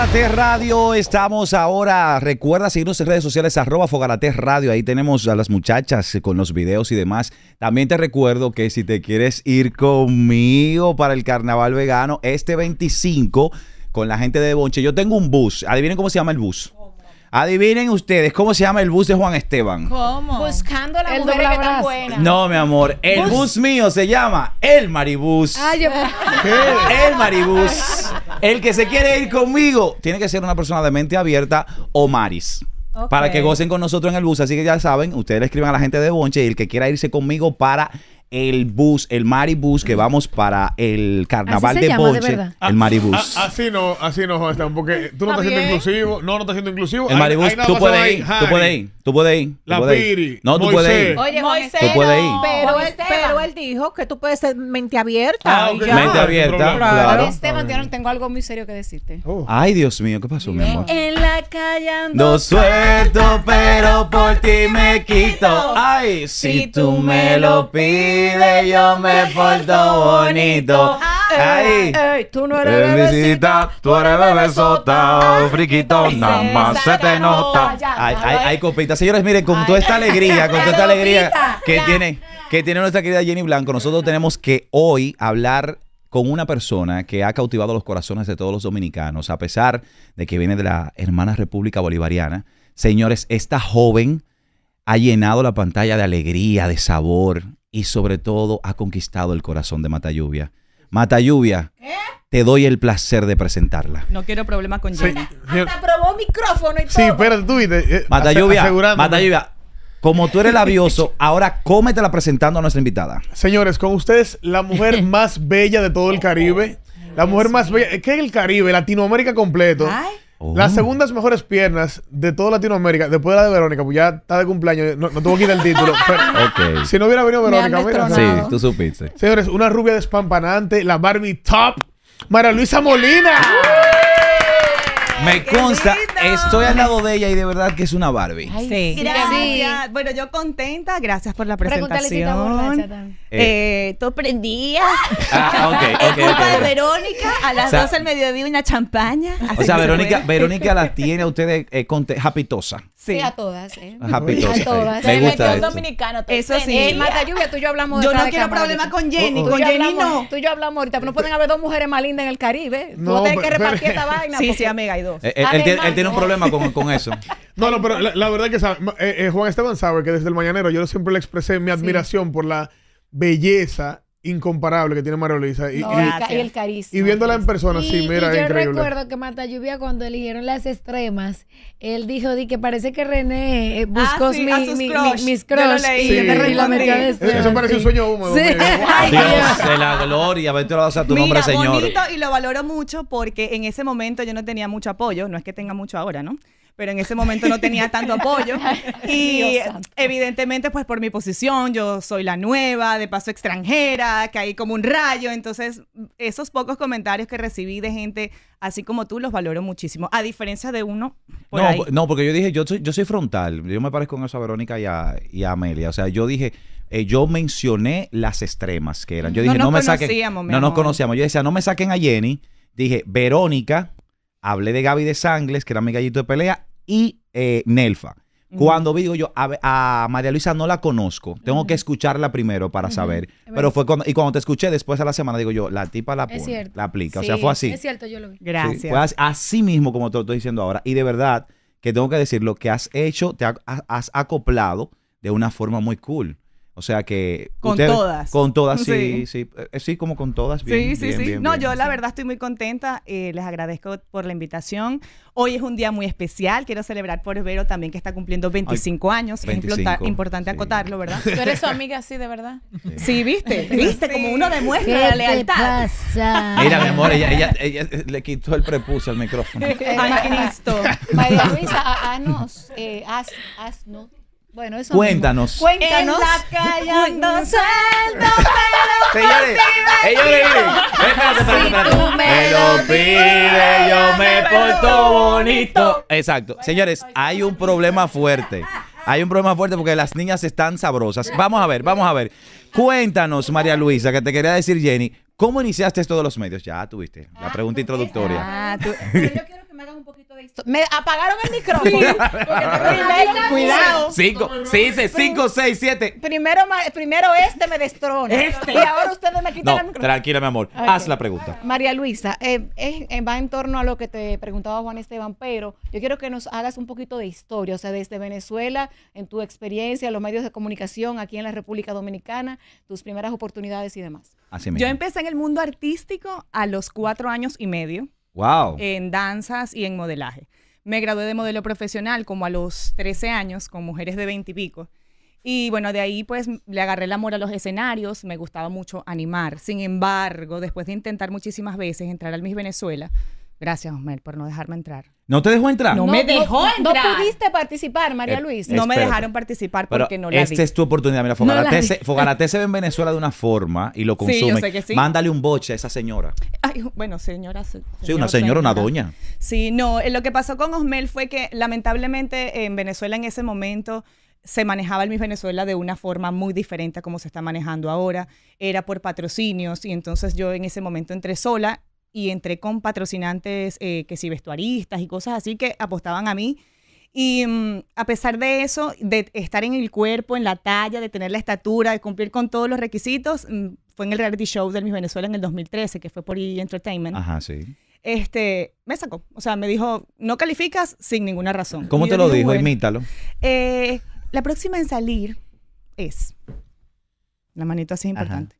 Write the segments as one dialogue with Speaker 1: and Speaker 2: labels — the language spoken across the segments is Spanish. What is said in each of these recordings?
Speaker 1: Fogarate Radio, estamos ahora. Recuerda seguirnos en redes sociales, arroba Fogarate Radio. Ahí tenemos a las muchachas con los videos y demás. También te recuerdo que si te quieres ir conmigo para el carnaval vegano, este 25 con la gente de Bonche, yo tengo un bus. Adivinen cómo se llama el bus. Adivinen ustedes, ¿cómo se llama el bus de Juan Esteban?
Speaker 2: ¿Cómo?
Speaker 3: Buscando
Speaker 4: la el mujer que tan buena.
Speaker 1: No, mi amor, el bus, mío se llama El Maribus. Ah, el Maribus. El que se quiere ir conmigo tiene que ser una persona de mente abierta o Maris. Para que gocen con nosotros en el bus. Así que ya saben, ustedes le escriben a la gente de Bonche y el que quiera irse conmigo para el bus, el maribus que vamos para el carnaval de boche el ah, maribus.
Speaker 5: Ah, así no, así no, porque tú no estás siendo inclusivo. No, no estás siendo inclusivo. El maribus, tú puedes ir, tú puedes ir, tú puedes ir. No, tú puedes ir.
Speaker 1: Oye, Moisés, Tú puedes ir.
Speaker 2: Pero él, él dijo que tú puedes ser mente abierta. Ah, mente
Speaker 1: abierta, Claro. Esteban, tengo-
Speaker 2: tengo algo muy serio que decirte. Oh.
Speaker 1: Ay, Dios mío, ¿qué pasó, mi amor?
Speaker 3: En la calle
Speaker 1: ando No suelto, pero por ti me quito. Ay, si tú me lo pides de yo me porto bonito. Ay,
Speaker 3: ay, tú no eres
Speaker 1: bebecita, tú eres bebesota, friquito, nada más se te nota. Ay, ay, hay copitas. Señores, miren, con toda esta alegría, con toda esta alegría que tiene, que tiene nuestra querida Jenny Blanco, nosotros tenemos que hoy hablar con una persona que ha cautivado los corazones de todos los dominicanos, a pesar de que viene de la hermana República Bolivariana. Señores, esta joven ha llenado la pantalla de alegría, de sabor, y sobre todo ha conquistado el corazón de Matalluvia. Matalluvia, te doy el placer de presentarla.
Speaker 6: No quiero problemas con Jenny.
Speaker 7: probó micrófono y todo. Sí,
Speaker 5: pero tú te... Eh, Matalluvia,
Speaker 1: como tú eres labioso, ahora cómetela presentando a nuestra invitada.
Speaker 5: Señores, con ustedes la mujer más bella de todo el Caribe. La mujer más bella, ¿qué es el Caribe? Latinoamérica completo. Ay. Oh. Las segundas mejores piernas de toda Latinoamérica, después de la de Verónica, pues ya está de cumpleaños, no, tuvo que ir el título.
Speaker 1: Si no hubiera venido Verónica, Sí, tú supiste.
Speaker 5: Señores, una rubia despampanante, la Barbie Top, María Luisa Molina. Me consta,
Speaker 1: estoy al lado de
Speaker 5: ella y de verdad que es una Barbie.
Speaker 6: sí. Gracias. Bueno, yo contenta. Gracias por la presentación. Eh, eh prendía tú prendías. Ah, de Verónica a las 12 del mediodía una champaña. O sea, Verónica, Verónica
Speaker 1: la tiene a ustedes eh, japitosa.
Speaker 6: Sí. a todas. ¿eh? a todas. Me gusta
Speaker 4: dominicano.
Speaker 6: Eso sí. Mata
Speaker 4: Lluvia,
Speaker 7: tú y yo
Speaker 3: hablamos de Yo no quiero problemas con Jenny.
Speaker 6: Con Jenny no.
Speaker 3: Tú y yo hablamos ahorita, pero no pueden haber dos mujeres más lindas en el Caribe.
Speaker 4: No, tú tienes que repartir esta vaina. Sí, sí, amiga, hay dos.
Speaker 1: Eh, eh, él, tiene, un problema con, con eso.
Speaker 5: no, no, pero la, verdad es que eh, Juan Esteban sabe que desde el Mañanero yo siempre le expresé mi admiración por la belleza incomparable que tiene María Luisa. Y, el Y viéndola en persona, sí, mira, y yo recuerdo
Speaker 4: que Mata Lluvia, cuando eligieron las extremas, él dijo di que parece que René buscó mis crush. y la de Eso, este parece un sueño húmedo. Dios de
Speaker 1: la gloria, a tu nombre, señor. bonito
Speaker 6: y lo valoro mucho porque en ese momento yo no tenía mucho apoyo, no es que tenga mucho ahora, ¿no? pero en ese momento no tenía tanto apoyo. Y evidentemente, pues por mi posición, yo soy la nueva, de paso extranjera, caí como un rayo. Entonces, esos pocos comentarios que recibí de gente así como tú los valoro muchísimo, a diferencia de uno. no,
Speaker 1: no, porque yo dije, yo soy, yo soy frontal, yo me parezco en eso a Verónica y a, y Amelia. O sea, yo dije, eh, yo mencioné las extremas que eran. Yo dije, no, me saquen. No nos conocíamos. Yo decía, no me saquen a Jenny. Dije, Verónica, hablé de Gaby de Sangles, que era mi gallito de pelea, y eh, Nelfa. Cuando digo yo, a, María Luisa no la conozco, tengo que escucharla primero para saber. Pero fue cuando, y cuando te escuché después a la semana, digo yo, la tipa la, la aplica. o sea, fue así. Es
Speaker 6: cierto, yo lo vi. Gracias.
Speaker 1: así, mismo como te lo estoy diciendo ahora. Y de verdad, que tengo que decir, lo que has hecho, te has acoplado de una forma muy cool. O sea que. Con todas. Con todas, sí, sí. Eh, sí, como con todas. sí, sí, sí. no, yo la
Speaker 6: verdad estoy muy contenta. Eh, les agradezco por la invitación. Hoy es un día muy especial. Quiero celebrar por Vero también, que está cumpliendo 25 años. es importante acotarlo, ¿verdad? Tú eres su
Speaker 7: amiga sí, de verdad.
Speaker 6: Sí, viste. Viste como uno demuestra la lealtad.
Speaker 7: pasa? Mira, mi amor,
Speaker 1: ella, le quitó el prepucio al micrófono.
Speaker 7: Ay, Cristo.
Speaker 6: María Luisa,
Speaker 3: a Eh, no. Bueno, eso Cuéntanos. Mismo. Cuéntanos. En la
Speaker 5: pero Señores,
Speaker 2: ellos
Speaker 4: me me
Speaker 1: lo yo me porto bonito. Exacto. Señores, hay un problema fuerte. Hay un problema fuerte porque las niñas están sabrosas. Vamos a ver, vamos a ver. Cuéntanos, María Luisa, que te quería decir Jenny, ¿cómo iniciaste esto de los medios? Ya tuviste la pregunta ah, pues, introductoria. Ah, tú,
Speaker 3: me un poquito de historia. Me apagaron el micrófono.
Speaker 2: cuidado.
Speaker 1: Cinco, sí, dice 5, 6, 7.
Speaker 3: Primero, primero este me destrona. Este. Y ahora ustedes me quitan
Speaker 1: el micrófono. Tranquila, mi amor. Haz la pregunta.
Speaker 3: María Luisa, eh, eh, va en torno a lo que te preguntaba Juan Esteban, pero yo quiero que nos hagas un poquito de historia, o sea, desde Venezuela, en tu experiencia, los medios de
Speaker 6: comunicación aquí en la República Dominicana, tus primeras oportunidades y demás. yo empecé en el mundo artístico a los cuatro años y medio. En danzas y en modelaje. Me gradué de modelo profesional como a los 13 años, con mujeres de 20 y pico. Y bueno, de ahí pues le agarré el amor a los escenarios, me gustaba mucho animar. Sin embargo, después de intentar muchísimas veces entrar al Miss Venezuela, Gracias, Osmel, por no dejarme entrar.
Speaker 1: ¿No te dejó entrar? No, me
Speaker 6: dejó entrar. No pudiste participar, María eh, Luisa. no me dejaron participar porque Pero no la Esta es tu
Speaker 1: oportunidad. Mira, Fogarate, se, ve en Venezuela de una forma y lo consume. Mándale un boche a esa señora.
Speaker 6: Ay, bueno, señora. sí, una señora, señora, una doña. Sí, no. Eh, lo que pasó con Osmel fue que lamentablemente en Venezuela en ese momento se manejaba el Miss Venezuela de una forma muy diferente a como se está manejando ahora. Era por patrocinios y entonces yo en ese momento entré sola y entré con patrocinantes eh, que sí, vestuaristas y cosas así que apostaban a mí. Y mm, a pesar de eso, de estar en el cuerpo, en la talla, de tener la estatura, de cumplir con todos los requisitos, mm, fue en el reality show de Miss Venezuela en el 2013, que fue por E! Entertainment. Ajá, sí. Este, me sacó. O sea, me dijo, no calificas sin ninguna razón. ¿Cómo te lo dijo? Imítalo. Eh, la próxima en salir es. La manito así es importante.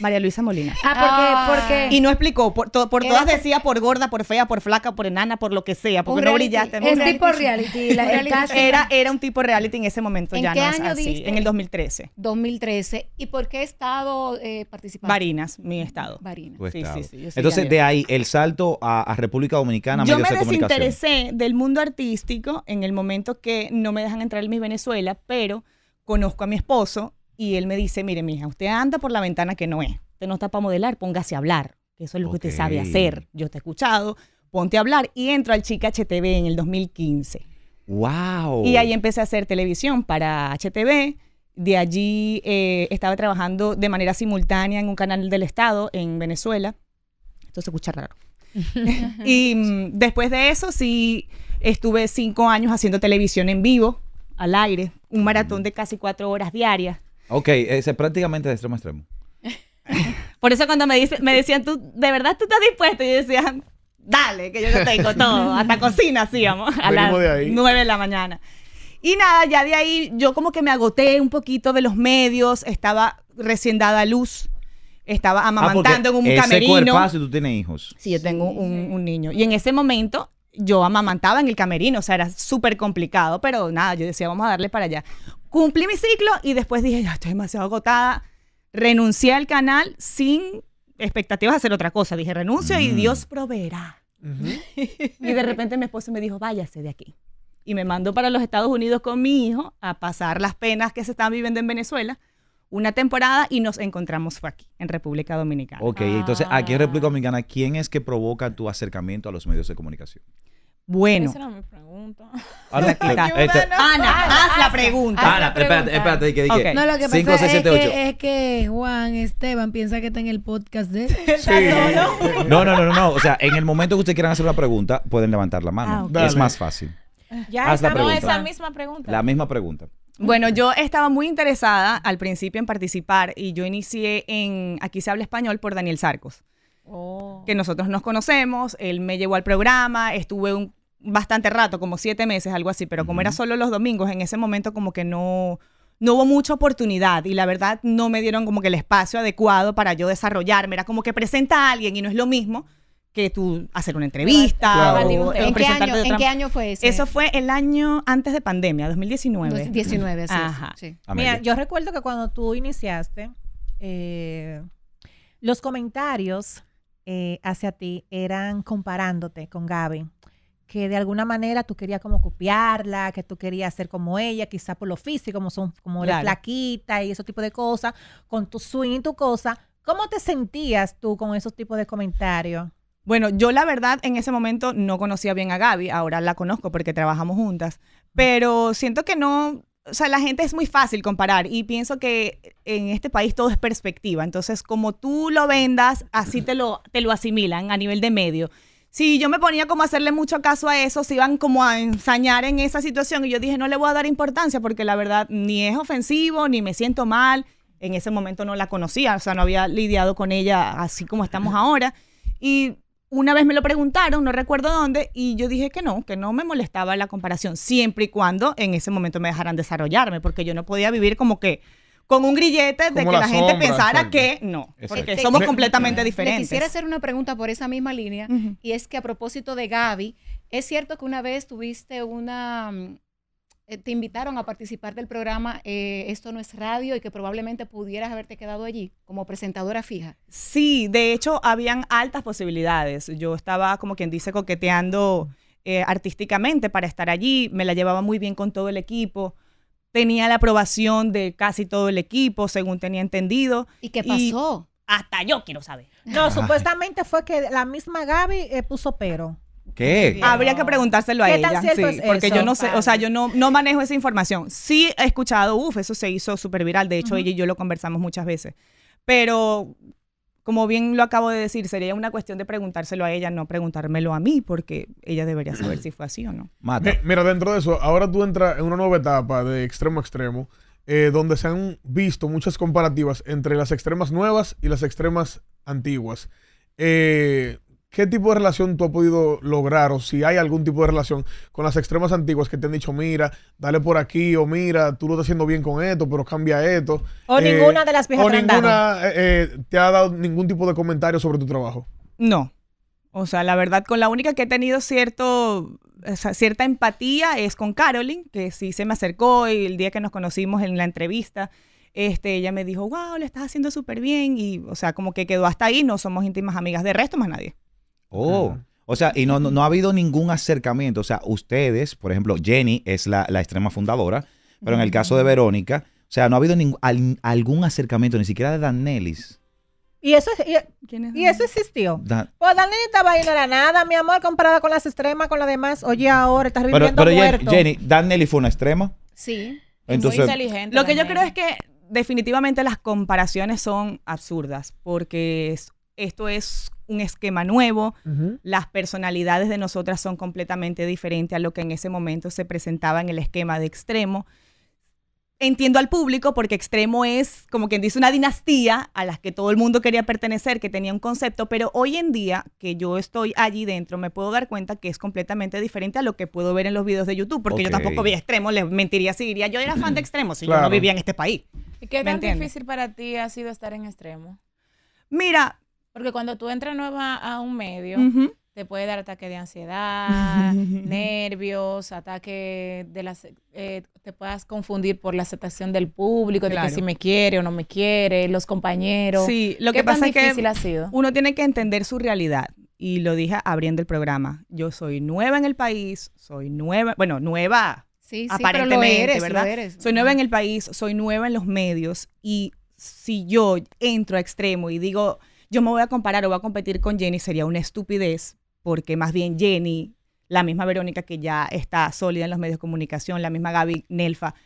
Speaker 6: María Luisa Molina. Ah, porque, Y no explicó. Por, todas decía por gorda, por fea, por flaca, por enana, por lo que sea, porque no brillaste. Es tipo reality. era, un tipo reality en ese momento, ¿En ya no año En el 2013.
Speaker 3: 2013. ¿Y por qué estado eh, participando?
Speaker 6: Varinas, mi estado. Varinas. Sí, sí, sí, Entonces, de
Speaker 1: ahí el salto a, República Dominicana. Yo me desinteresé
Speaker 6: del mundo artístico en el momento que no me dejan entrar en mi Venezuela, pero conozco a mi esposo y él me dice, mire, mija, usted anda por la ventana que no es. Usted no está para modelar, póngase a hablar. eso es lo que usted sabe hacer. Yo te he escuchado, ponte a hablar. Y entro al Chica HTV en el 2015. ¡Wow! Y ahí empecé a hacer televisión para HTV. De allí eh, estaba trabajando de manera simultánea en un canal del Estado en Venezuela. Esto se escucha raro. y mm, después de eso sí estuve cinco años haciendo televisión en vivo, al aire, un maratón de casi cuatro horas diarias.
Speaker 1: Ok, es prácticamente de extremo a extremo.
Speaker 6: Por eso cuando me, dice, me decían, ¿tú, ¿de verdad tú estás dispuesto? Y yo decía, dale, que yo lo tengo todo. Hasta cocina, sí, vamos, a las nueve de la mañana. Y nada, ya de ahí yo como que me agoté un poquito de los medios, estaba recién dada luz, estaba ah, amamantando en un ese Cuerpazo, tú
Speaker 1: tienes hijos.
Speaker 6: Sí, yo tengo un, niño. Y en ese momento yo amamantaba en el camerino, o sea, era súper complicado, pero nada, yo decía, vamos a darle para allá cumplí mi ciclo y después dije, ya estoy demasiado agotada. Renuncié al canal sin expectativas de hacer otra cosa. Dije, renuncio y mm. Dios proveerá. y de repente mi esposo me dijo, váyase de aquí. Y me mandó para los Estados Unidos con mi hijo a pasar las penas que se están viviendo en Venezuela una temporada y nos encontramos fue aquí, en República Dominicana. Ok, entonces aquí en ah.
Speaker 1: República Dominicana, ¿quién es que provoca tu acercamiento a los medios de comunicación? Bueno.
Speaker 6: Esa era mi pregunta.
Speaker 4: Ah, Ana, Ana, haz la pregunta. Ana, espérate, espérate, No, lo que pasa es, que, Juan Esteban piensa que está en el podcast de... Sí.
Speaker 6: No,
Speaker 1: no, no, no, no. O sea, en el momento que ustedes quieran hacer una pregunta, pueden levantar la mano. Ah, es más fácil.
Speaker 6: Ya haz la esa misma pregunta. La
Speaker 1: misma pregunta.
Speaker 6: Bueno, yo estaba muy interesada al principio en participar y yo inicié en Aquí se habla español por Daniel Sarcos. Oh. Que nosotros nos conocemos, él me llevó al programa, estuve un bastante rato, como siete meses, algo así, pero como era solo los domingos, en ese momento como que no, no hubo mucha oportunidad y la verdad no me dieron como que el espacio adecuado para yo desarrollarme. Era como que presenta a alguien y no es lo mismo que tú hacer una entrevista ah, ¿En, qué año, ¿En, qué año,
Speaker 2: fue eso? Eso fue
Speaker 6: el año antes de pandemia, 2019. 19, sí. Ajá. Mira,
Speaker 2: yo recuerdo que cuando tú iniciaste, eh, los comentarios eh, hacia ti eran comparándote con Gaby que de alguna manera tú querías como copiarla, que tú querías ser como ella, quizá por lo físico, como son como la flaquita y ese tipo de cosas, con tu swing y tu cosa. ¿Cómo te sentías tú con
Speaker 6: esos tipos de comentarios? Bueno, yo la verdad en ese momento no conocía bien a Gaby, ahora la conozco porque trabajamos juntas, pero siento que no, o sea, la gente es muy fácil comparar y pienso que en este país todo es perspectiva, entonces como tú lo vendas, así te lo, te lo asimilan a nivel de medio si yo me ponía como a hacerle mucho caso a eso, se iban como a ensañar en esa situación y yo dije, no le voy a dar importancia porque la verdad ni es ofensivo, ni me siento mal. En ese momento no la conocía, o sea, no había lidiado con ella así como estamos ahora. Y una vez me lo preguntaron, no recuerdo dónde, y yo dije que no, que no me molestaba la comparación, siempre y cuando en ese momento me dejaran desarrollarme, porque yo no podía vivir como que con un grillete de que la, gente pensara que no, porque somos completamente diferentes. quisiera
Speaker 3: hacer una pregunta por esa misma línea, y es que a propósito de Gaby, es cierto que una vez tuviste una, mm, eh, te invitaron a participar del programa eh, Esto no es radio y que probablemente pudieras haberte quedado allí como presentadora fija.
Speaker 6: Sí, de hecho habían altas posibilidades. Yo estaba como quien dice coqueteando eh, artísticamente para estar allí, me la llevaba muy bien con todo el equipo tenía la aprobación de casi todo el equipo, según tenía entendido. ¿Y qué pasó? hasta yo quiero saber. No, supuestamente fue que la misma Gaby eh, puso pero. ¿Qué? Habría que preguntárselo a ella, tan sí, porque yo no sé, o sea, yo no, manejo esa información. Sí he escuchado, uff, eso se hizo súper viral, de hecho ella y yo lo conversamos muchas veces, pero como bien lo acabo de decir, sería una cuestión de preguntárselo a ella, no preguntármelo a mí, porque ella debería saber si fue así o no.
Speaker 5: Mira, dentro de eso, ahora tú entras en una nueva etapa de extremo a extremo, eh, donde se han visto muchas comparativas entre las extremas nuevas y las extremas antiguas. Eh, ¿Qué tipo de relación tú has podido lograr o si hay algún tipo de relación con las extremas antiguas que te han dicho, mira, dale por aquí o mira, tú lo estás haciendo bien con esto, pero cambia esto? O eh, ninguna de las viejas O te ninguna eh, eh, te ha dado ningún tipo de comentario sobre tu trabajo.
Speaker 6: No. O sea, la verdad, con la única que he tenido cierto, cierta empatía es con Carolyn, que sí se me acercó y el día que nos conocimos en la entrevista, este, ella me dijo, wow, le estás haciendo súper bien. Y, o sea, como que quedó hasta ahí, no somos íntimas amigas de resto, más nadie.
Speaker 1: Oh. O sea, y no, ha habido ningún acercamiento. O sea, ustedes, por ejemplo, Jenny es la, extrema fundadora, pero en el caso de Verónica, o sea, no ha habido ningún algún acercamiento, ni siquiera de Danelis.
Speaker 2: Y eso, es y eso existió. pues Danelis estaba ahí, no era nada, mi amor, comparada con las extremas, con las demás. Oye, ahora
Speaker 6: estás viviendo pero, pero Jenny,
Speaker 1: Danelis fue una extrema.
Speaker 2: Sí.
Speaker 6: Entonces, muy inteligente. Lo que yo creo es que definitivamente las comparaciones son absurdas, porque es esto es un esquema nuevo, las personalidades de nosotras son completamente diferentes a lo que en ese momento se presentaba en el esquema de extremo. Entiendo al público porque extremo es, como quien dice, una dinastía a la que todo el mundo quería pertenecer, que tenía un concepto, pero hoy en día que yo estoy allí dentro, me puedo dar cuenta que es completamente diferente a lo que puedo ver en los videos de YouTube, porque yo tampoco vi extremo, les mentiría si diría, yo era fan de extremo, si yo no vivía en este país. ¿Y qué tan difícil
Speaker 7: para ti ha sido estar en extremo? Mira, porque cuando tú entras nueva a un medio, te puede dar ataque de ansiedad, nervios, ataque de las... Eh, te puedas confundir por la aceptación del público, de que si me quiere o no me quiere, los compañeros. Sí, lo que pasa es que
Speaker 6: uno tiene que entender su realidad. Y lo dije abriendo el programa. Yo soy nueva en el país, soy nueva, bueno, nueva.
Speaker 4: Sí, sí, aparentemente, eres, ¿verdad? Soy nueva en
Speaker 6: el país, soy nueva en los medios y si yo entro a extremo y digo, yo me voy a comparar o voy a competir con Jenny sería una estupidez, porque más bien Jenny, la misma Verónica que ya está sólida en los medios de comunicación, la misma Gaby Nelfa,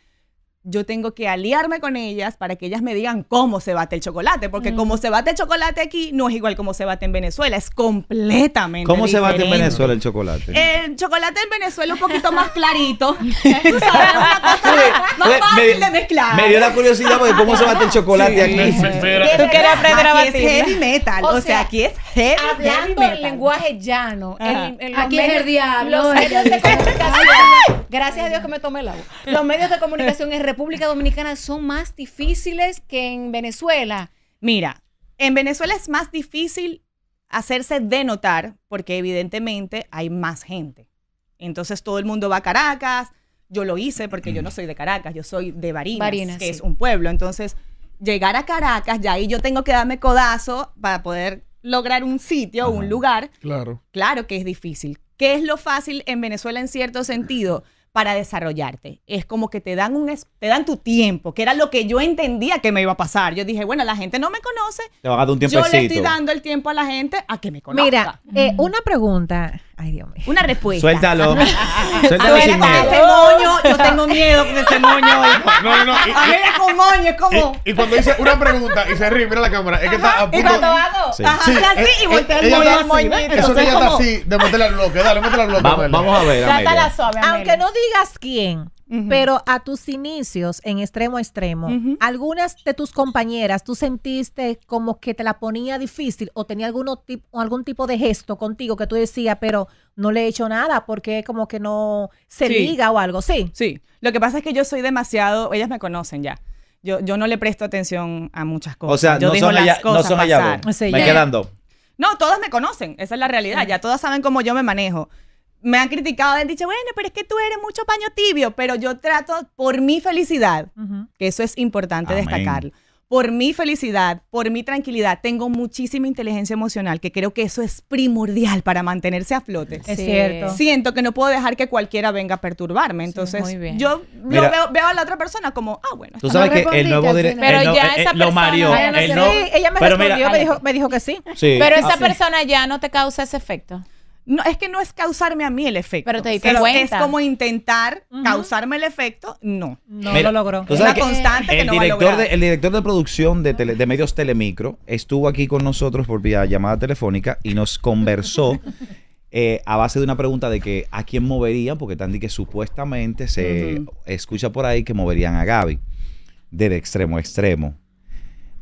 Speaker 6: yo tengo que aliarme con ellas para que ellas me digan cómo se bate el chocolate, porque mm. cómo se bate el chocolate aquí no es igual como se bate en Venezuela, es completamente diferente ¿Cómo se bate en Venezuela
Speaker 1: el chocolate?
Speaker 6: El chocolate en Venezuela es un poquito más clarito, tú sabes, una cosa más, de mezclar. Me dio la
Speaker 1: curiosidad porque cómo se bate el chocolate aquí.
Speaker 5: Tú
Speaker 7: quieres aprender a batir. es heavy
Speaker 6: metal, o sea, aquí
Speaker 3: es heavy, hablando en lenguaje llano, aquí es el diablo. Los medios de comunicación, gracias a Dios que me tomé el agua. Los medios de comunicación es República Dominicana son más
Speaker 6: difíciles que
Speaker 3: en Venezuela?
Speaker 6: Mira, en Venezuela es más difícil hacerse denotar porque evidentemente hay más gente. Entonces todo el mundo va a Caracas. Yo lo hice porque yo no soy de Caracas, yo soy de Barinas, que es un pueblo. Entonces, llegar a Caracas, ya ahí yo tengo que darme codazo para poder lograr un sitio, o un lugar. Claro. Claro que es difícil. ¿Qué es lo fácil en Venezuela en cierto sentido? para desarrollarte. Es como que te dan un te dan tu tiempo, que era lo que yo entendía que me iba a pasar. Yo dije, bueno, la gente no me conoce.
Speaker 1: Te va a dar un tiempecito. Yo le estoy dando
Speaker 6: el tiempo a la gente a que me conozca.
Speaker 2: Mira, eh, una pregunta. Ay, Dios
Speaker 6: mío. Una respuesta. Suéltalo.
Speaker 2: Suéltalo sin miedo. Ese moño, yo tengo miedo con ese moño.
Speaker 4: No, no, no. a ver, es con
Speaker 6: moño, es como. Y,
Speaker 5: cuando dice una pregunta y se ríe, mira la cámara. Es que está a punto. Y cuando hago,
Speaker 6: sí. así y voltea
Speaker 2: el moño al
Speaker 5: Eso que ella está así, de meterle al bloque. Dale, métela al bloque. Vamos, a ver. Trátala
Speaker 7: suave. Aunque no
Speaker 2: digas quién pero a tus inicios en extremo a extremo, ¿algunas de tus compañeras tú sentiste como que te la ponía difícil o tenía o algún tipo de gesto contigo que tú decías, pero no le he hecho nada porque como que no
Speaker 6: se diga liga o algo? Sí. Sí. Lo que pasa es que yo soy demasiado, ellas me conocen ya. Yo, no le presto atención a muchas cosas. O sea, no, son las Me quedando. No, todas me conocen, esa es la realidad, ya todas saben cómo yo me manejo me han criticado, han dicho, bueno, pero es que tú eres mucho paño tibio, pero yo trato por mi felicidad, que eso es importante destacarlo, por mi felicidad, por mi tranquilidad, tengo muchísima inteligencia emocional, que creo que eso es primordial para mantenerse a flote. Es cierto. Siento que no puedo dejar que cualquiera venga a perturbarme, entonces yo veo, a la otra persona como, ah, bueno. Tú sabes que el nuevo Pero ya eh, esa eh, persona... Lo ella me respondió, me, eh, dijo, me, dijo, que sí. Pero ah,
Speaker 7: esa persona
Speaker 6: ya no te causa ese efecto. No, es que no es causarme a mí el efecto. Pero te Es como intentar causarme el efecto. No. No lo logró. una constante que, el no director de,
Speaker 1: El director de producción de, medios Telemicro estuvo aquí con nosotros por vía llamada telefónica y nos conversó eh, a base de una pregunta de que a quién moverían, porque Tandy que supuestamente se escucha por ahí que moverían a Gaby de extremo a extremo.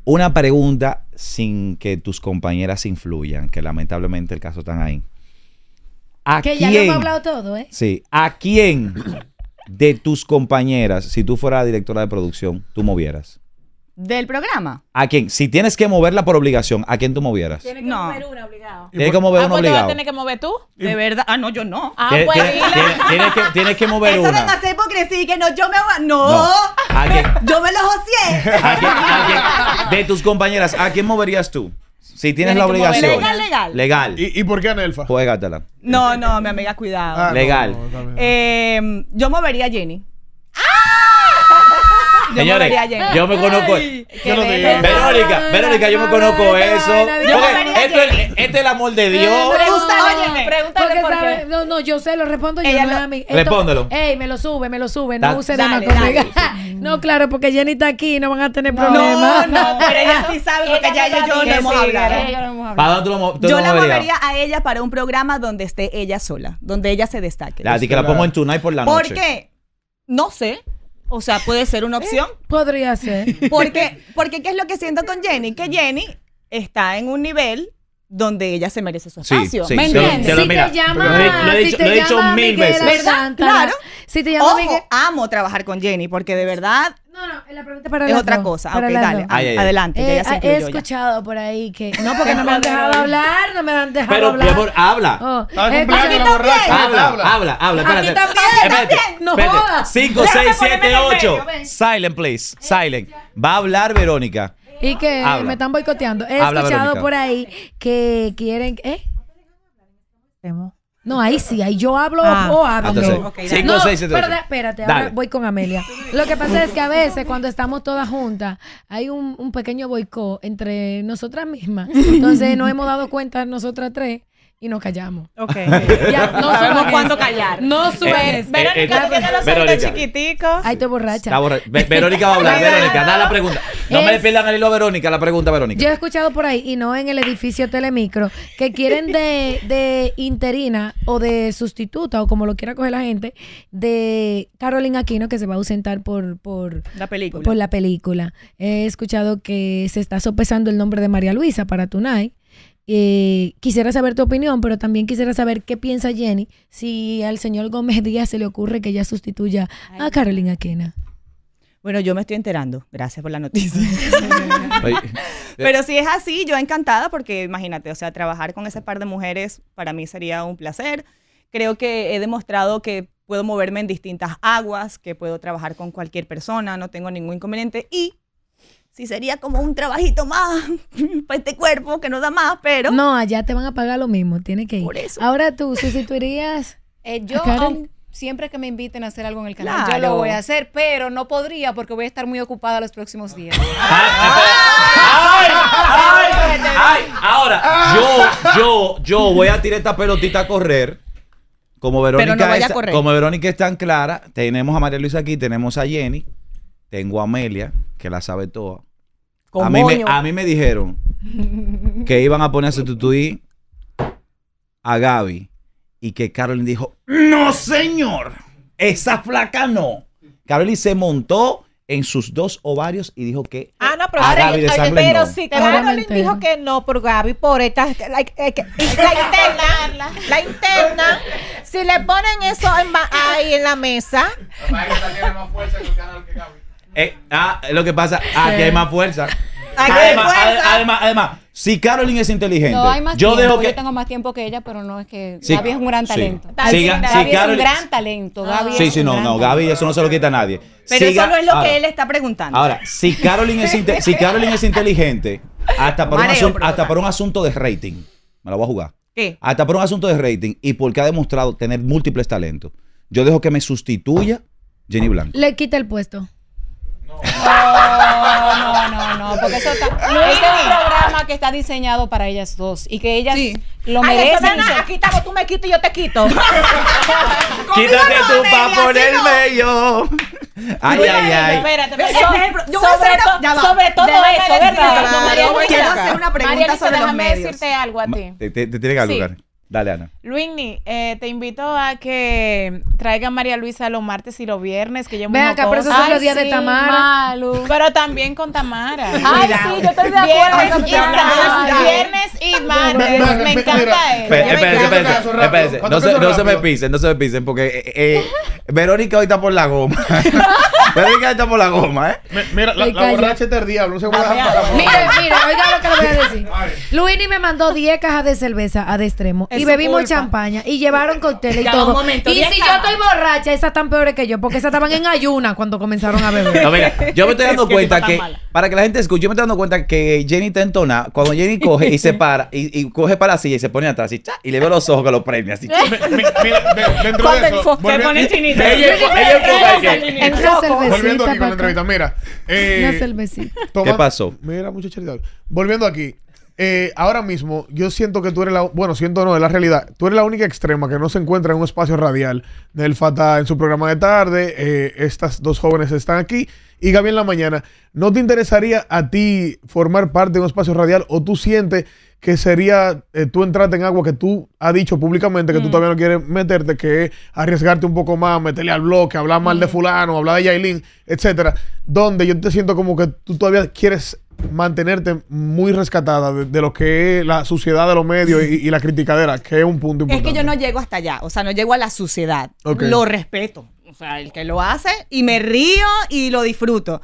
Speaker 1: Una pregunta sin que tus compañeras influyan, que lamentablemente el caso está ahí. ¿A que quién, ya lo hemos hablado todo, ¿eh? Sí. ¿A quién de tus compañeras, si tú fueras directora de producción, tú movieras?
Speaker 6: ¿Del programa?
Speaker 1: ¿A quién? Si tienes que moverla por obligación, ¿a quién tú movieras?
Speaker 6: Tienes que mover una
Speaker 1: obligado. Tienes que mover ah, una obligado. a a tienes
Speaker 6: que mover tú? De verdad. Ah, no, yo no. Ah, ¿Tienes, pues.
Speaker 1: ¿tienes, que, tienes que mover una.
Speaker 6: es hipocresía que no, yo me voy no. Yo me lo josié.
Speaker 1: De tus compañeras, ¿a quién moverías tú? Si tienes la obligación. Legal, legal. Legal.
Speaker 5: ¿Y, por qué Anelfa? Juégatela.
Speaker 6: No, no, mi amiga, cuidado. Ah, legal. Eh, yo movería a Jenny. ¡Ah! Señores, yo
Speaker 1: me conozco. Verónica, Verónica, yo me conozco eso. esto es, este es el amor de Dios.
Speaker 4: Pregúntale, No, no, yo sé, lo respondo yo. Ella no, a mí. respóndelo. Ey, me lo sube, me lo sube. No use nada. conmigo. No, claro, porque Jenny está aquí y no van a tener problemas. No, no, pero ella sí sabe porque ya yo, no hemos
Speaker 1: ¿Para Yo la movería
Speaker 6: a ella para un programa donde esté ella sola, donde ella se destaque. Así que la pongo en y por la noche. ¿Por qué? No sé. O sea, puede ser una eh, opción. podría ser. Porque, porque, ¿qué es lo que siento con Jenny? Que Jenny está en un nivel donde ella se merece su espacio. Sí, sí, ¿Me mira, si te llama, lo he, dicho, si he dicho mil veces. ¿Verdad? Claro. Si te llama Ojo, Miguel... amo trabajar con Jenny porque de verdad no, no, la pregunta para Es otra cosa. Ok, dale. adelante. Eh, ah, he
Speaker 4: escuchado por ahí que. No, porque no me han dejado hablar, no me han dejado hablar. Pero, amor, habla. Oh. Eh,
Speaker 1: aquí Habla, habla, habla. habla aquí también. Espérate. No jodas. 5, 6, 7, 8. Silent, please. Eh, Silent. Va a hablar Verónica
Speaker 4: y que me están boicoteando. He escuchado por ahí que quieren. ¿Eh? No, ahí sí, ahí yo hablo ah. o hablo. no, espérate, voy con Amelia. Lo que pasa es que a veces cuando estamos todas juntas hay un, un pequeño boicot entre nosotras mismas. Entonces no hemos dado cuenta nosotras tres y nos callamos. Ok. ya, no sabemos cuándo callar. No sueles. Eh, Verónica, eh, eh, chiquitico. Ay, te borracha. Verónica va a hablar. Verónica, da la pregunta.
Speaker 1: No me le pierdan el hilo a Verónica, la pregunta, Verónica. Yo he
Speaker 4: escuchado por ahí, y no en el edificio Telemicro, que quieren de, de interina o de sustituta, o como lo quiera coger la gente, de Carolina Aquino, que se va a ausentar por, por, por la película. He escuchado que se está sopesando el nombre de María Luisa para Tunay eh, quisiera saber tu opinión, pero también quisiera saber qué piensa Jenny si al señor Gómez Díaz se le ocurre que ella sustituya a Carolina Quena.
Speaker 6: Bueno, yo me estoy enterando. Gracias por la noticia. Eh, pero si es así, yo encantada porque imagínate, o sea, trabajar con ese par de mujeres para mí sería un placer. Creo que he demostrado que puedo moverme en distintas aguas, que puedo trabajar con cualquier persona, no tengo ningún inconveniente y si sería como un trabajito más para este cuerpo que no da más, pero... No,
Speaker 4: allá te van a pagar lo mismo, tiene que ir. Por eso. Ahora tú irías Eh, yo,
Speaker 3: siempre que me inviten a hacer algo en el canal, yo lo voy a hacer, pero no podría porque voy a estar muy ocupada los próximos
Speaker 2: días. ¡Ay! ¡Ay! ¡Ay! Ahora, yo,
Speaker 1: yo, yo voy a tirar esta pelotita a correr. Como Verónica, como Verónica es tan clara, tenemos a María Luisa aquí, tenemos a Jenny. Tengo a Amelia, que la sabe toda. A mí, me, dijeron que iban a ponerse tutuí a Gaby y que Carolyn dijo, no señor, esa flaca no. Carolyn se montó en sus dos ovarios y dijo que
Speaker 2: ah no pero, eh, pero si Carolyn dijo que no por Gaby por esta eh, la interna la interna si le ponen eso ahí en la mesa más
Speaker 3: fuerza que
Speaker 1: eh, ah, lo que pasa, aquí hay más fuerza. Aquí además, hay fuerza. además, si Carolyn es inteligente, no, hay más yo que. Yo
Speaker 3: tengo más tiempo que ella, pero no es que. Gaby es un gran talento. Gaby es un gran talento.
Speaker 6: Ah. Gaby sí, sí, no, no.
Speaker 1: Gaby, eso no se lo quita a nadie. Pero eso no es lo que
Speaker 6: él está preguntando. Ahora,
Speaker 1: si Carolyn es, si Carolyn es inteligente, hasta por un asunto, hasta por un asunto de rating, me la voy a jugar. ¿Qué? Hasta por un asunto de rating y porque ha demostrado tener múltiples talentos. Yo dejo que me sustituya Jenny Blanco.
Speaker 4: Le quita el puesto.
Speaker 3: No, no, no, no, porque eso está, este es un programa que está diseñado para ellas dos y que
Speaker 2: ellas lo merecen. Ay, eso, tú me quitas y yo te quito.
Speaker 5: Quítate
Speaker 7: no, tú
Speaker 1: para ponerme yo. Ay, ay, ay.
Speaker 7: Espérate, voy sobre, a sobre todo eso, ¿verdad? quiero hacer una pregunta María sobre déjame los medios. decirte algo a ti.
Speaker 1: Te, tiene que sí. Dale, Ana.
Speaker 7: Luini, eh, te invito a que traiga a María Luisa los martes y los viernes, que yo me Ven acá, pero esos son los días de Tamara. Pero también con Tamara. Ay, sí, yo estoy de acuerdo. Viernes y, Viernes y martes. Me, encanta él. Espérense,
Speaker 1: espérense. No se me pisen, no se me pisen, porque eh, eh, Verónica hoy está por la goma. Verónica está por la goma, ¿eh?
Speaker 5: Mira, la, borracha está el diablo. No se puede
Speaker 4: Mira, mira, oiga lo que le voy a decir. Luini me mandó 10 cajas de cerveza a de extremo y bebimos champaña y llevaron cócteles y todo. y si yo estoy borracha, esas están peores que yo, porque esas estaban en ayuna cuando comenzaron a beber. No,
Speaker 1: yo me estoy dando cuenta que, para que la gente escuche, yo me estoy dando cuenta que Jenny tentona cuando Jenny coge y se para, y, coge para la silla y se pone atrás y, y le veo los ojos que lo premia así.
Speaker 4: mira, dentro de eso, se pone chinita. Volviendo aquí con la entrevista, mira. Una eh,
Speaker 5: cervecita. ¿Qué pasó? Mira, muchachos, volviendo aquí eh, ahora mismo yo siento que tú eres la... Bueno, siento no, es la realidad. Tú eres la única extrema que no se encuentra en un espacio radial. Del Fata en su programa de tarde, eh, estas dos jóvenes están aquí y Gaby en la mañana. ¿No te interesaría a ti formar parte de un espacio radial o tú sientes que sería eh, tú entrarte en agua que tú has dicho públicamente que tú mm. todavía no quieres meterte, que arriesgarte un poco más, meterle al bloque, hablar mal de mm. fulano, hablar de Yailin, etcétera, donde yo te siento como que tú todavía quieres mantenerte muy rescatada de, lo que es la suciedad de los medios y, la criticadera, que es un punto importante. Es que yo no
Speaker 6: llego hasta allá, o sea, no llego a la suciedad. Lo respeto, o sea, el que lo hace y me río y lo disfruto.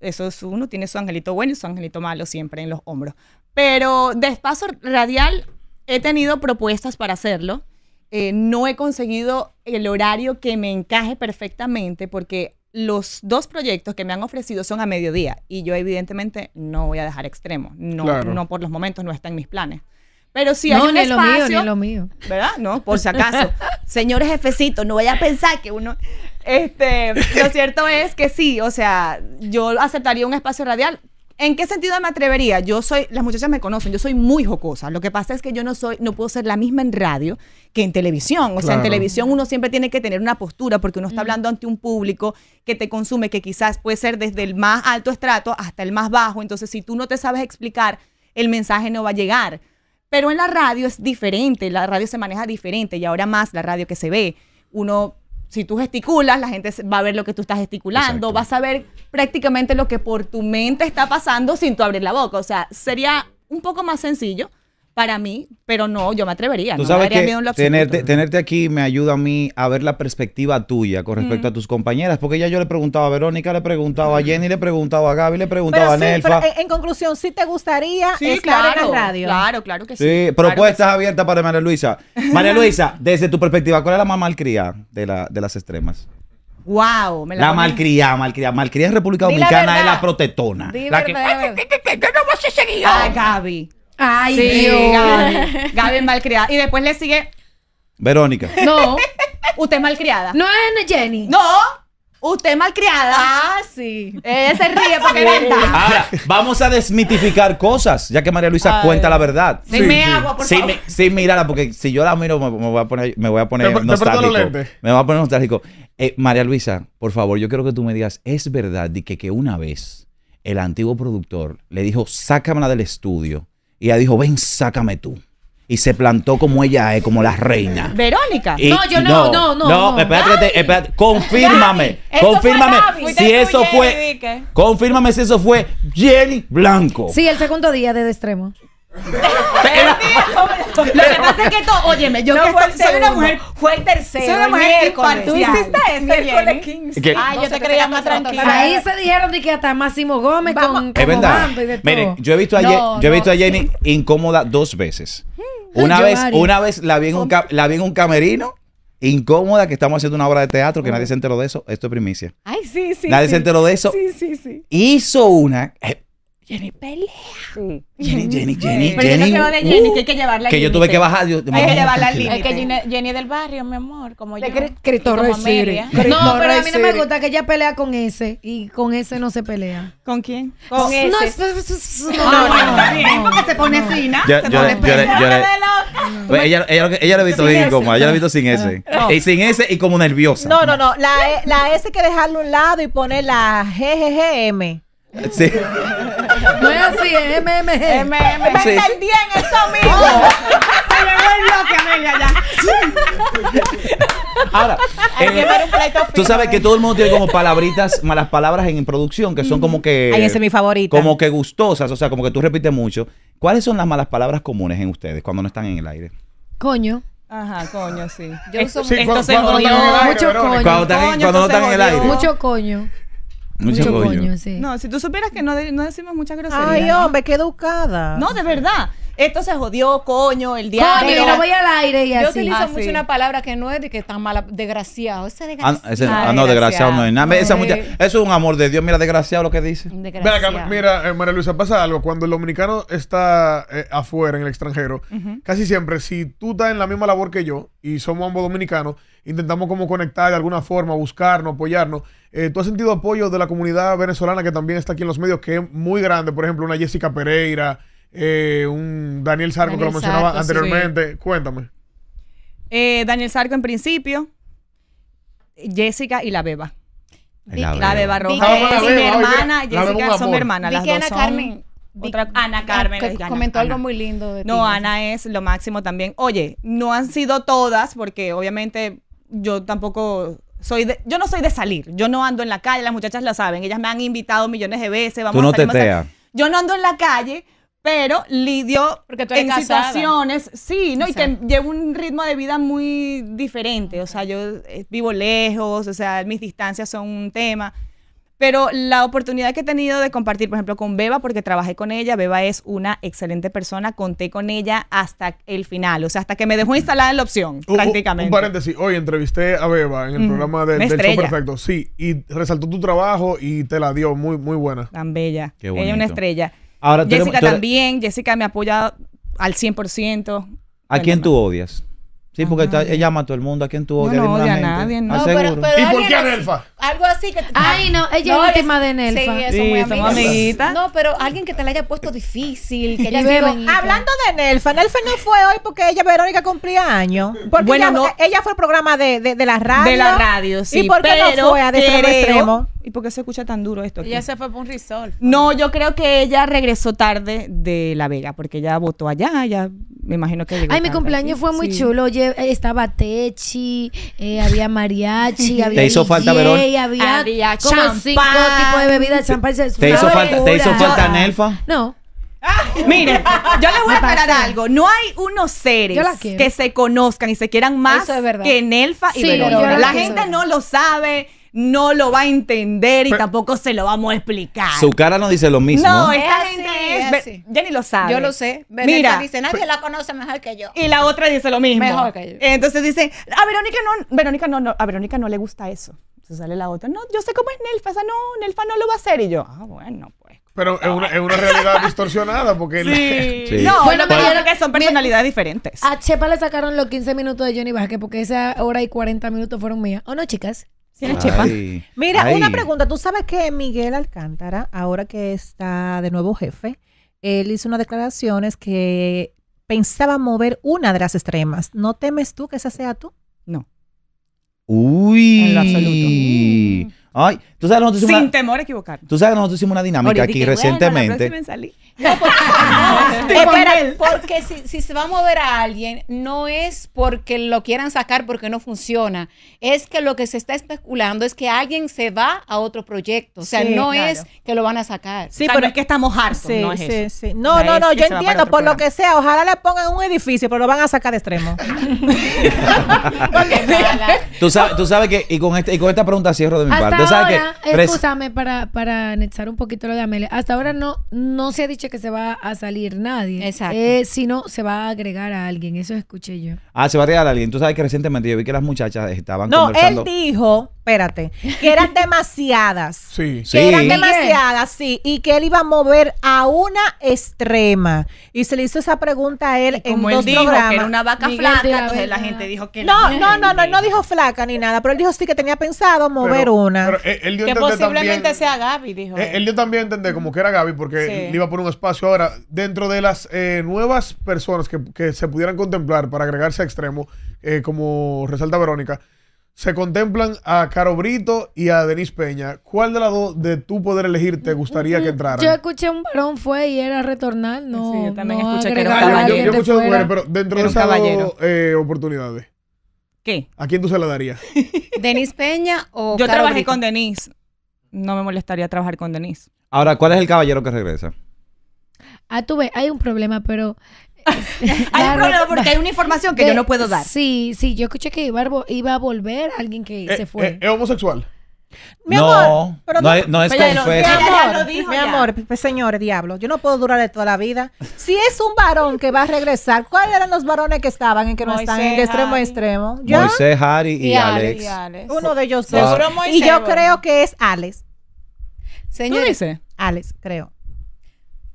Speaker 6: Eso es uno, tiene su angelito bueno y su angelito malo siempre en los hombros. Pero de espacio radial he tenido propuestas para hacerlo. Eh, no he conseguido el horario que me encaje perfectamente porque los dos proyectos que me han ofrecido son a mediodía y yo evidentemente no voy a dejar extremo, no, no por los momentos no está en mis planes. Pero si hay no, ni lo mío, ni lo mío. ¿Verdad? No, por si acaso. Señores jefecitos, no vaya a pensar que uno este, lo cierto es que sí, o sea, yo aceptaría un espacio radial ¿En qué sentido me atrevería? Yo soy, las muchachas me conocen, yo soy muy jocosa. Lo que pasa es que yo no soy, no puedo ser la misma en radio que en televisión. O sea, en televisión uno siempre tiene que tener una postura porque uno está hablando ante un público que te consume, que quizás puede ser desde el más alto estrato hasta el más bajo. Entonces, si tú no te sabes explicar, el mensaje no va a llegar. Pero en la radio es diferente, la radio se maneja diferente y ahora más la radio que se ve. Uno si tú gesticulas, la gente va a ver lo que tú estás gesticulando, vas a ver prácticamente lo que por tu mente está pasando sin tú abrir la boca. O sea, sería un poco más sencillo para mí, pero no, yo me atrevería. ¿Tú sabes que
Speaker 1: tenerte, aquí me ayuda a mí a ver la perspectiva tuya con respecto a tus compañeras, porque ya yo le preguntaba a Verónica, le preguntaba a Jenny, le preguntaba a Gaby, le preguntaba a sí,
Speaker 2: en, conclusión, si te gustaría estar en la radio. Claro, claro que sí. sí propuestas
Speaker 1: abiertas para María Luisa. María Luisa, desde tu perspectiva, ¿cuál es la más malcriada de, la, de las extremas?
Speaker 6: Wow, me la, la malcriada,
Speaker 1: malcriada, malcriada en República Dominicana es la protetona. Dime la verdad,
Speaker 6: que, no a seguir. Gaby. Ay, Dios. Gaby. malcriada. Y después le sigue. Verónica. No. Usted es malcriada. No es
Speaker 4: Jenny. No. Usted es malcriada. Ah, sí. Ella se ríe porque verdad. Ahora,
Speaker 1: vamos a desmitificar cosas, ya que María Luisa cuenta la verdad. Sí, sí, agua, por Sí, porque si yo la miro me, voy a poner, nostálgico. me voy a poner nostálgico. Eh, María Luisa, por favor, yo quiero que tú me digas, ¿es verdad de que, que una vez el antiguo productor le dijo, sácamela del estudio? Y ella dijo, ven, sácame tú. Y se plantó como ella es, como la reina.
Speaker 6: Verónica. no, yo no, no, no. No, espérate,
Speaker 1: espérate, confírmame. confírmame si eso fue. Confírmame si eso fue Jenny Blanco. Sí,
Speaker 4: el segundo día de, de extremo lo que pasa es que esto, óyeme, yo que soy una mujer, fue el tercero, soy una mujer tú hiciste eso, 15. Ay, ah, yo te creía más tranquila. Ahí se dijeron de que hasta Máximo Gómez con, Es verdad. Miren,
Speaker 1: yo he visto a, yo he visto a Jenny incómoda dos veces. Mm. Una vez, una vez la vi en un, la vi en un camerino incómoda que estamos haciendo una obra de teatro, que mm. nadie se enteró de eso. Esto es primicia. Ay,
Speaker 6: sí, sí. Nadie se enteró de eso. Sí, sí, sí.
Speaker 1: Hizo una. Eh,
Speaker 6: Jenny pelea. Jenny, Jenny, Jenny. Pero yo no quiero de Jenny, que hay que llevarla. Que
Speaker 1: yo tuve que bajar. Yo, hay que llevarla al límite.
Speaker 4: Es
Speaker 7: que Jenny, del barrio, mi amor, como yo. Cristo No,
Speaker 4: pero a mí no me gusta que ella pelea con ese y con ese no se pelea. ¿Con quién? Con ese. Ah,
Speaker 6: no, no, no, no, porque se pone fina.
Speaker 4: se pone
Speaker 1: fina.
Speaker 7: Ella, pues ella, ella lo ha visto bien como, ella lo he visto sin ese. Y sin
Speaker 1: ese y como nerviosa. No,
Speaker 2: no, no. La, e, la S que dejarlo a un lado y poner la GGGM. No es así, es MMG. Me perdí entendí en eso mismo. Oh. Se Se llevó el bloque, Amelia, ya. Ahora, eh, tú
Speaker 1: sabes que eh. todo el mundo tiene como palabritas, malas palabras en producción, que son como que. Ay, ese es mi
Speaker 2: favorito.
Speaker 6: Como
Speaker 1: que gustosas, o sea, como que tú repites mucho. ¿Cuáles son las malas palabras comunes en ustedes cuando no están en el aire?
Speaker 6: Coño. Ajá, coño, sí. Yo uso cuando, Mucho coño. Cuando, no están en el aire. Mucho coño.
Speaker 4: Mucho, coño.
Speaker 6: No, si tú supieras que no, decimos muchas gracias Ay, hombre, qué educada. No, de verdad. Esto se jodió, coño, el diablo. Coño, yo no voy al aire y así. Yo utilizo ah, mucho una
Speaker 3: palabra que no es de que está mala, desgraciado. Ese
Speaker 1: desgraciado. Ah, no, ah, desgraciado no es nada. eso
Speaker 5: es un amor de Dios. Mira, desgraciado lo que dice. Mira, mira eh, María Luisa, pasa algo. Cuando el dominicano está eh, afuera, en el extranjero, casi siempre, si tú estás en la misma labor que yo y somos ambos dominicanos, intentamos como conectar de alguna forma, buscarnos, apoyarnos. Eh, ¿Tú has sentido apoyo de la comunidad venezolana que también está aquí en los medios, que es muy grande? Por ejemplo, una Jessica Pereira, eh, un Daniel Sarco que lo mencionaba anteriormente. Cuéntame.
Speaker 6: Eh, Daniel Sarco en principio, Jessica y la Beba. la, beba. es, mi hermana, Jessica son mi hermana. Las dos Carmen. Ana Carmen. Que comentó algo muy lindo No, Ana es lo máximo también. Oye, no han sido todas, porque obviamente yo tampoco soy yo no soy de salir, yo no ando en la calle, las muchachas la saben, ellas me han invitado millones de veces, vamos Tú no a salir, Yo no ando en la calle, pero lidio Porque en situaciones, sí, ¿no? Y que llevo un ritmo de vida muy diferente, o sea, yo eh, vivo lejos, o sea, mis distancias son un tema. Pero la oportunidad que he tenido de compartir, por ejemplo, con Beba, porque trabajé con ella, Beba es una excelente persona, conté con ella hasta el final, o sea, hasta que me dejó instalada en la opción, prácticamente. Un
Speaker 5: paréntesis, hoy entrevisté a Beba en el programa de, del Show Perfecto, sí, y resaltó tu trabajo y te la dio muy, muy buena.
Speaker 6: Tan bella. Qué ella es una estrella. Ahora, Jessica también, Jessica me apoya al 100%.
Speaker 1: ¿A quién tú odias? Sí, porque ella ama a todo el mundo. ¿A quién tú odias? No, no odia a nadie. No, pero,
Speaker 4: ¿Y por qué a
Speaker 3: Nelfa? algo así que Ay, no, ella de Nelfa. Sí, eso, muy somos
Speaker 2: No, pero alguien que te la haya puesto difícil, que Hablando de Nelfa, Nelfa no fue hoy porque ella Verónica cumplía años. Porque bueno, ella, no, ella fue el programa de, la radio. De la radio,
Speaker 7: sí. ¿Y por qué no fue a de extremo?
Speaker 6: ¿Y por qué se escucha tan duro esto? Aquí? Ella se
Speaker 7: fue por un risol.
Speaker 6: No, yo creo que ella regresó tarde de La Vega, porque ella votó allá, ya me imagino que llegó. Ay, mi cumpleaños fue muy chulo.
Speaker 4: Eh, estaba Techi, eh, había mariachi, había. Te hizo falta Verónica había, como cinco tipos de bebidas, champán. ¿Te, hizo falta, ¿te hizo falta Nelfa? No. mire yo les voy a parar algo. No hay unos
Speaker 6: seres que se conozcan y se quieran más que Nelfa y sí, La gente no lo sabe no lo va a entender y tampoco se lo vamos a explicar. Su cara no dice lo mismo. No, esta gente es, Jenny lo sabe. Yo lo sé. Verónica Mira, dice, nadie la
Speaker 3: conoce mejor que yo.
Speaker 6: Y la otra dice lo mismo. Mejor que yo. Entonces dice, a Verónica no, Verónica no, no a Verónica no le gusta eso se sale la otra, no, yo sé cómo es Nelfa, esa no, Nelfa no lo va a hacer. Y yo, ah, bueno, pues.
Speaker 5: Pero es una, realidad distorsionada porque... Sí. No, bueno, pero yo que
Speaker 4: son
Speaker 6: personalidades diferentes.
Speaker 4: A Chepa le sacaron los 15 minutos de Johnny Vázquez porque esa hora y 40 minutos fueron mías. ¿O no, chicas? Sí, es Chepa.
Speaker 2: Mira, una pregunta.
Speaker 4: Tú sabes que Miguel Alcántara, ahora que
Speaker 2: está de nuevo jefe, él hizo unas declaraciones que pensaba mover una de las extremas. ¿No temes tú que esa sea tú? No.
Speaker 1: Uy. la lo Ay, sin
Speaker 7: temor a equivocar.
Speaker 2: Tú
Speaker 1: sabes que nosotros hicimos una dinámica aquí recientemente.
Speaker 7: No, porque, porque si, se va a mover a
Speaker 3: alguien, no es porque lo quieran sacar porque no funciona. Es que lo que se está especulando es que alguien se va a otro proyecto. O sea, no es que lo van a sacar. Sí, pero es que está hartos.
Speaker 2: no, no, no, no, yo entiendo, por lo que sea. Ojalá le pongan un edificio, pero lo van a sacar de extremo.
Speaker 1: tú, sabes, que, este, y con, esta pregunta cierro de mi parte escúchame,
Speaker 4: para, anexar un poquito lo de Amelia, hasta ahora no, no se ha dicho que se va a salir nadie. Exacto. Eh, sino se va a agregar a alguien, eso escuché yo.
Speaker 1: Ah, se va a agregar a alguien. Tú sabes que recientemente yo vi que las muchachas estaban no, conversando. No,
Speaker 4: él dijo,
Speaker 2: espérate, que eran demasiadas.
Speaker 5: sí.
Speaker 1: Que eran
Speaker 2: demasiadas, sí. Y que él iba a mover a una extrema. Y se le hizo esa pregunta a él en como dos que era una vaca flaca, entonces la gente dijo que no. No, no, no, no, dijo flaca ni nada, pero él dijo sí que tenía pensado mover una. Pero eh, él, él que posiblemente sea Gaby, dijo. Eh,
Speaker 5: él. yo también entendí como que era Gaby, porque le iba a poner un espacio ahora. Dentro de las eh, nuevas personas que, se pudieran contemplar para agregarse a extremo, eh, como resalta Verónica, se contemplan a Caro Brito y a Denis Peña. ¿Cuál de las dos de tu poder elegir te gustaría que entrara? Yo
Speaker 4: escuché un varón fue y era retornar, no. yo también escuché que era caballero. Yo, escuché pero dentro de
Speaker 5: esas dos oportunidades. ¿Qué? ¿A quién tú se la darías?
Speaker 4: ¿Denis
Speaker 6: Peña o.? Yo trabajé con Denis. No me molestaría trabajar con Denis.
Speaker 5: Ahora, ¿cuál es el caballero
Speaker 1: que regresa?
Speaker 4: Ah, tú ves, hay un problema, pero. hay un este, problema porque hay una información que yo no puedo dar. Sí, sí, yo escuché que iba a, iba a volver alguien que eh, se fue. Eh,
Speaker 5: ¿Es
Speaker 2: homosexual?
Speaker 1: Mi amor, no, es pues confeso.
Speaker 5: Mi
Speaker 4: amor, pues, pues,
Speaker 2: señor diablo, yo no puedo durarle toda la vida. Si es un varón que va a regresar, ¿cuáles eran los varones que estaban en que no están en de extremo a extremo? ¿Ya?
Speaker 1: Moisés, Harry y, Alex.
Speaker 2: Uno de ellos dos. Y yo creo que es Alex. Señor, ¿Tú Alex, creo.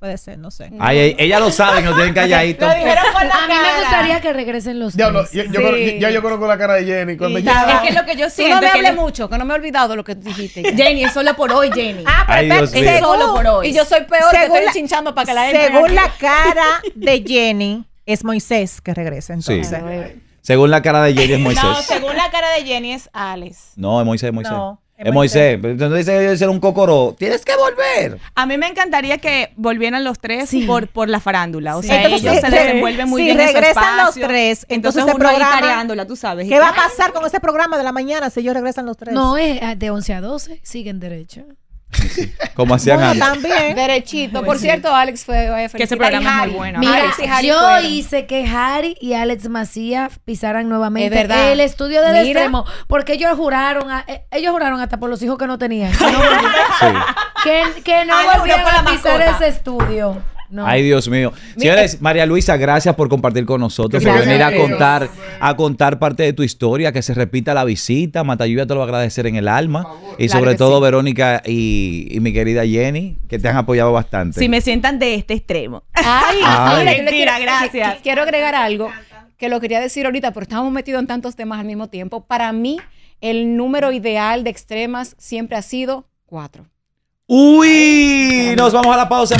Speaker 2: Puede
Speaker 4: ser, no sé.
Speaker 1: ella lo sabe, no tienen calladito. A mí
Speaker 2: me gustaría
Speaker 4: que regresen los yo, yo
Speaker 5: conozco la cara de Jenny. Cuando Es ah. que
Speaker 4: lo que yo siento. no me que
Speaker 3: mucho, que
Speaker 2: no me he olvidado de lo que dijiste. Jenny, es solo por hoy, Jenny. Ah, Ay, pero Dios mío. Solo por hoy. Y yo soy peor que estoy chinchando para que la gente. Según la cara de Jenny, es Moisés que
Speaker 7: regresa
Speaker 1: Según la cara de Jenny es Moisés. No,
Speaker 7: según la cara de Jenny es Alex.
Speaker 1: No, es Moisés, Moisés. No. Es Moisés, entonces dice ser un cocoró. Tienes que
Speaker 6: volver. A mí me encantaría que volvieran los tres por, la farándula. O sea, entonces, ellos se desenvuelven muy bien. Si regresan los tres, entonces, este programa. tú sabes. ¿Qué va a
Speaker 2: pasar con ese programa de la mañana si ellos regresan los tres?
Speaker 6: No,
Speaker 4: es ah, de 11 a 12, siguen derecho.
Speaker 1: Como hacían antes.
Speaker 4: también. Derechito. Pues por cierto, Alex fue
Speaker 7: Que ese programa muy bueno. yo
Speaker 4: hice que Harry y Alex Macías pisaran nuevamente el estudio del extremo. Porque ellos juraron, eh, ellos juraron hasta por los hijos que no tenían. Que no, volvieran ah, a pisar ese estudio. Ay,
Speaker 1: Dios mío. Señores, eh, María Luisa, gracias por compartir con nosotros, por venir a contar, a contar parte de tu historia, que se repita la visita. Matayuya te lo va a agradecer en el alma. Y sobre todo Verónica y, mi querida Jenny, que te han apoyado
Speaker 6: bastante. Si me sientan de este extremo. Ay, mentira, gracias. Quiero agregar algo
Speaker 3: que lo quería decir ahorita, porque estamos metidos en tantos temas al mismo tiempo. Para mí, el número ideal de extremas siempre ha sido cuatro.
Speaker 1: Uy, nos vamos a la pausa.